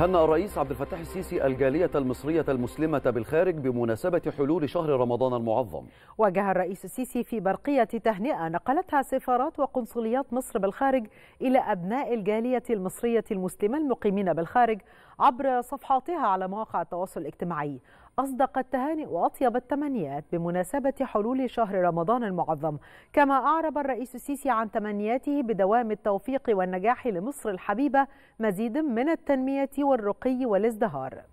هنأ الرئيس عبد الفتاح السيسي الجالية المصرية المسلمة بالخارج بمناسبة حلول شهر رمضان المعظم. وجه الرئيس السيسي في برقية تهنئة نقلتها سفارات وقنصليات مصر بالخارج إلى أبناء الجالية المصرية المسلمة المقيمين بالخارج عبر صفحاتها على مواقع التواصل الاجتماعي أصدق التهاني وأطيب التمنيات بمناسبة حلول شهر رمضان المعظم كما أعرب الرئيس السيسي عن تمنياته بدوام التوفيق والنجاح لمصر الحبيبة مزيد من التنمية والرقي والازدهار